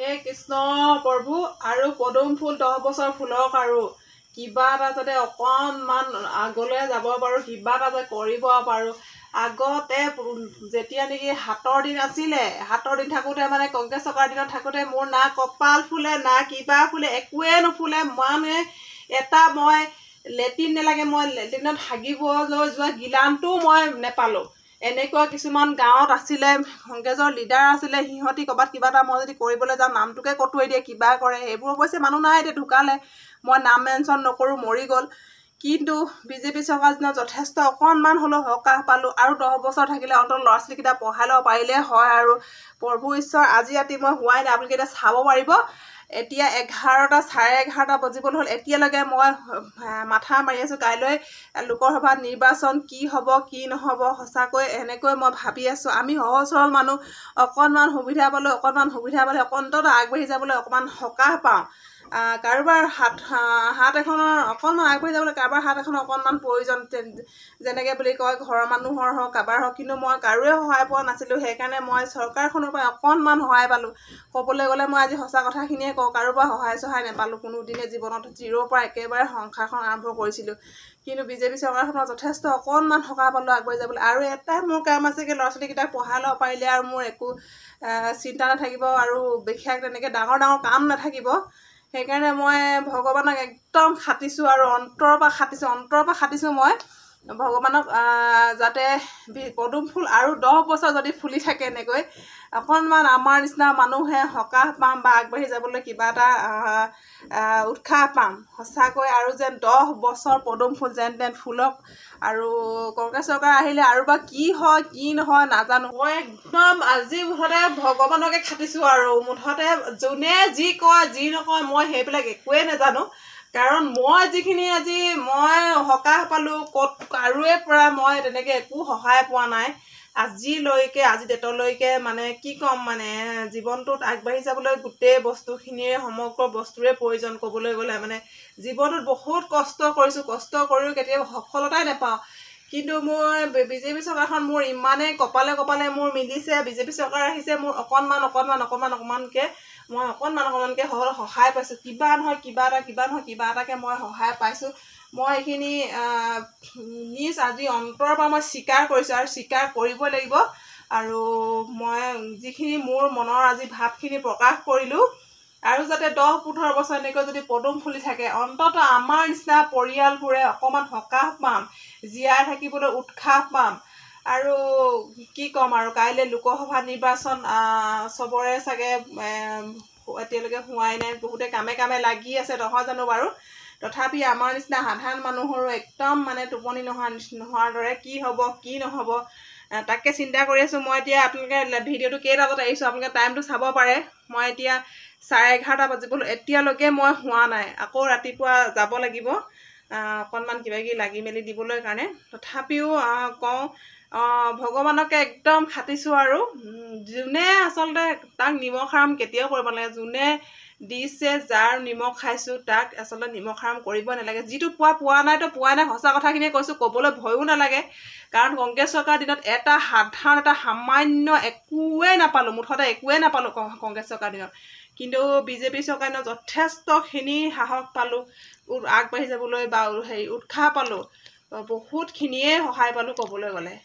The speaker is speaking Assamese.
হে কৃষ্ণ প্ৰভু আৰু পদুম ফুল দহ বছৰ ফুলক আৰু কিবা এটা যাতে অকণমান আগলৈ যাব পাৰোঁ কিবা এটা যে কৰিব পাৰোঁ আগতে যেতিয়া নেকি হাতৰ দিন আছিলে হাতৰ দিন থাকোঁতে মানে কংগ্ৰেছ চৰকাৰৰ দিনত থাকোঁতে মোৰ না কপাল ফুলে না কিবা ফুলে একোৱে নুফুলে মানে এটা মই লেট্ৰিন নেলাগে মই লেট্ৰিনত হাগিব যোৱা গিলানটোও মই নেপালোঁ এনেকুৱা কিছুমান গাঁৱত আছিলে কংগ্ৰেছৰ লিডাৰ আছিলে সিহঁতি ক'ৰবাত কিবা এটা মই যদি কৰিবলৈ যাওঁ নামটোকে কটোৱাই দিয়ে কিবা কৰে সেইবোৰ অৱশ্যে মানুহ নাই এতিয়া ঢুকালে মই নাম মেনশ্যন নকৰোঁ মৰি গ'ল কিন্তু বিজেপি চৰকাৰ দিনত যথেষ্ট অকণমান হ'লেও সকাহ পালোঁ আৰু দহ বছৰ থাকিলে অন্তত ল'ৰা ছোৱালীকেইটা পঢ়াই ল'ব পাৰিলে হয় আৰু প্ৰভু ঈশ্বৰ আজি ৰাতি মই হোৱাই নাই আপোনালোকে এতিয়া চাব পাৰিব এতিয়া এঘাৰটা চাৰে এঘাৰটা বাজিবলৈ হ'ল এতিয়ালৈকে মই মাথা মাৰি আছোঁ কাইলৈ লোকসভাত নিৰ্বাচন কি হ'ব কি নহ'ব সঁচাকৈ এনেকৈ মই ভাবি আছোঁ আমি সহজ সৰল মানুহ অকণমান সুবিধা পালোঁ অকণমান সুবিধা পালে অকণ আগবাঢ়ি যাবলৈ অকণমান সকাহ পাওঁ কাৰোবাৰ হাত হাত এখনৰ অকণমান আগবাঢ়ি যাবলৈ কাৰোবাৰ হাত এখন অকণমান প্ৰয়োজন যেনেকৈ বুলি কয় ঘৰৰ মানুহৰ হওক কাৰোবাৰ হওক কিন্তু মই কাৰোৱে সহায় পোৱা নাছিলোঁ সেইকাৰণে মই চৰকাৰখনৰ পৰা অকণমান সহায় পালোঁ ক'বলৈ গ'লে মই আজি সঁচা কথাখিনিয়ে কওঁ কাৰোবাৰ সহায় চহায় নাপালোঁ কোনোদিনে জীৱনত জিৰ'ৰ পৰা একেবাৰে সংসাৰখন আৰম্ভ কৰিছিলোঁ কিন্তু বিজেপি চৰকাৰখনৰ যথেষ্ট অকণমান সকাহ পালোঁ আগবাঢ়ি যাবলৈ আৰু এটাই মোৰ কাম আছে কি ল'ৰা ছোৱালীকেইটাক পঢ়াই ল'ব পাৰিলে আৰু মোৰ একো চিন্তা নাথাকিব আৰু বিশেষ তেনেকৈ ডাঙৰ ডাঙৰ কাম নাথাকিব সেইকাৰণে মই ভগৱানক একদম খাটিছোঁ আৰু অন্তৰৰ পৰা খাটিছোঁ অন্তৰৰ পৰা খাটিছোঁ মই ভগৱানক যাতে পদুম ফুল আৰু দহ বছৰ যদি ফুলি থাকে এনেকৈ অকণমান আমাৰ নিচিনা মানুহে সকাহ পাম বা আগবাঢ়ি যাবলৈ কিবা এটা উৎসাহ পাম সঁচাকৈ আৰু যেন দহ বছৰ পদুম ফুল যেন তেন ফুলক আৰু কংগ্ৰেছ চৰকাৰ আহিলে আৰু বা কি হয় কি নহয় নাজানো মই একদম আজি মুঠতে ভগৱানকে খাটিছোঁ আৰু মুঠতে যোনে যি কয় যি নকয় মই সেইবিলাক একোৱেই নাজানো কাৰণ মই যিখিনি আজি মই সকাহ পালোঁ ক'ত কাৰোৱে পৰা মই তেনেকৈ একো সহায় পোৱা নাই আজিলৈকে আজি ডেটলৈকে মানে কি ক'ম মানে জীৱনটোত আগবাঢ়ি যাবলৈ গোটেই বস্তুখিনিয়ে সমগ্ৰ বস্তুৰে প্ৰয়োজন ক'বলৈ গ'লে মানে জীৱনটোত বহুত কষ্ট কৰিছোঁ কষ্ট কৰিও কেতিয়াও সফলতাই নেপাওঁ কিন্তু মোৰ বিজেপি চৰকাৰখন মোৰ ইমানেই কপালে কপালে মোৰ মিলিছে বিজেপি চৰকাৰ আহিছে মোৰ অকণমান অকণমান অকণমান অকণমানকৈ মই অকণমান অকণমানকে সহায় পাইছোঁ কিবা নহয় কিবা এটা কিবা নহয় কিবা এটাকৈ মই সহায় পাইছোঁ মই এইখিনি নিজ আজি অন্তৰৰ পৰা মই স্বীকাৰ কৰিছোঁ আৰু স্বীকাৰ কৰিব লাগিব আৰু মই যিখিনি মোৰ মনৰ আজি ভাৱখিনি প্ৰকাশ কৰিলোঁ আৰু যাতে দহ পোন্ধৰ বছৰ এনেকৈ যদি পদুম ফুলি থাকে অন্তত আমাৰ নিচিনা পৰিয়ালবোৰে অকণমান সকাহ পাম জীয়াই থাকিবলৈ উৎসাহ পাম আৰু কি ক'ম আৰু কাইলৈ লোকসভা নিৰ্বাচন চবৰে চাগে এতিয়ালৈকে হোৱাই নাই বহুতে কামে কামে লাগি আছে নহয় জানো বাৰু তথাপি আমাৰ নিচিনা সাধাৰণ মানুহৰো একদম মানে টোপনি নোহোৱা নোহোৱাৰ দৰে কি হ'ব কি নহ'ব তাকে চিন্তা কৰি আছোঁ মই এতিয়া আপোনালোকে ভিডিঅ'টো কেইটা বজাত আহিছোঁ আপোনালোকে টাইমটো চাব পাৰে মই এতিয়া চাৰে এঘাৰটা বাজিবলৈ এতিয়ালৈকে মই হোৱা নাই আকৌ ৰাতিপুৱা যাব লাগিব অকণমান কিবা কিবি লাগি মেলি দিবলৈ কাৰণে তথাপিও কওঁ ভগৱানকে একদম খাটিছোঁ আৰু যোনে আচলতে তাক নিমখ আৰাম কেতিয়াও কৰিব নালাগে যোনে দিছে যাৰ নিমখ খাইছোঁ তাক আচলতে নিমখ আৰাম কৰিব নালাগে যিটো পোৱা পোৱা নাইতো পোৱা নাই সঁচা কথাখিনিয়ে কৈছোঁ ক'বলৈ ভয়ো নালাগে কাৰণ কংগ্ৰেছ চৰকাৰৰ দিনত এটা সাধাৰণ এটা সামান্য একোৱেই নাপালোঁ মুঠতে একোৱেই নাপালোঁ কংগ্ৰেছ চৰকাৰৰ দিনত কিন্তু বিজেপি চৰকাৰে যথেষ্টখিনি সাহস পালোঁ আগবাঢ়ি যাবলৈ বা হেৰি উৎসাহ পালোঁ বহুতখিনিয়ে সহায় পালোঁ ক'বলৈ গ'লে